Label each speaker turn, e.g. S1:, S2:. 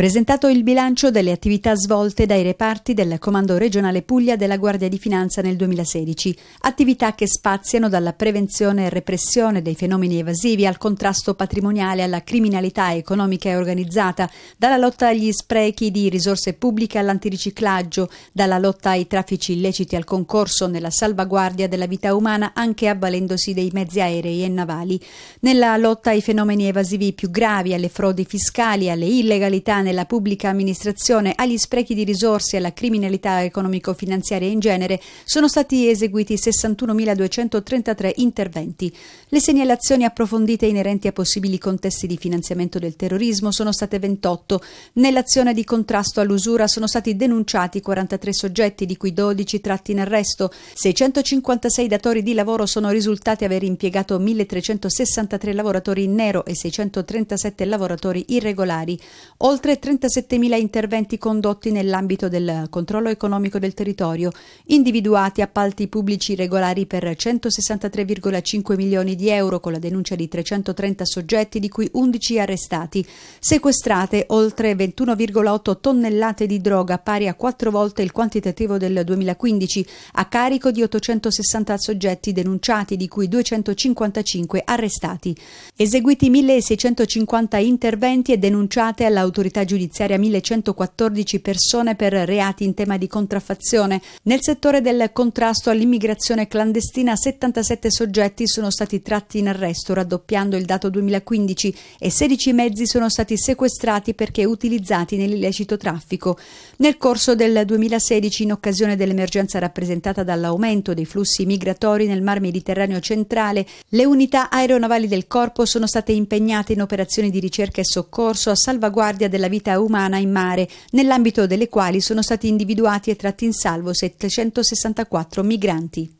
S1: presentato il bilancio delle attività svolte dai reparti del Comando regionale Puglia della Guardia di Finanza nel 2016, attività che spaziano dalla prevenzione e repressione dei fenomeni evasivi al contrasto patrimoniale alla criminalità economica e organizzata, dalla lotta agli sprechi di risorse pubbliche all'antiriciclaggio, dalla lotta ai traffici illeciti al concorso nella salvaguardia della vita umana anche avvalendosi dei mezzi aerei e navali, nella lotta ai fenomeni evasivi più gravi, alle frodi fiscali, alle illegalità nella pubblica amministrazione agli sprechi di risorse e alla criminalità economico-finanziaria in genere, sono stati eseguiti 61.233 interventi. Le segnalazioni approfondite inerenti a possibili contesti di finanziamento del terrorismo sono state 28. Nell'azione di contrasto all'usura sono stati denunciati 43 soggetti, di cui 12 tratti in arresto. 656 datori di lavoro sono risultati aver impiegato 1.363 lavoratori in nero e 637 lavoratori irregolari. Oltre 37.000 interventi condotti nell'ambito del controllo economico del territorio, individuati appalti pubblici regolari per 163,5 milioni di euro con la denuncia di 330 soggetti, di cui 11 arrestati, sequestrate oltre 21,8 tonnellate di droga, pari a quattro volte il quantitativo del 2015, a carico di 860 soggetti denunciati, di cui 255 arrestati. Eseguiti 1.650 interventi e denunciate all'autorità l'autorità giudiziaria 1114 persone per reati in tema di contraffazione. Nel settore del contrasto all'immigrazione clandestina 77 soggetti sono stati tratti in arresto, raddoppiando il dato 2015 e 16 mezzi sono stati sequestrati perché utilizzati nell'illecito traffico. Nel corso del 2016, in occasione dell'emergenza rappresentata dall'aumento dei flussi migratori nel Mar Mediterraneo centrale, le unità aeronavali del corpo sono state impegnate in operazioni di ricerca e soccorso a salvaguardia della vita umana in mare, nell'ambito delle quali sono stati individuati e tratti in salvo 764 migranti.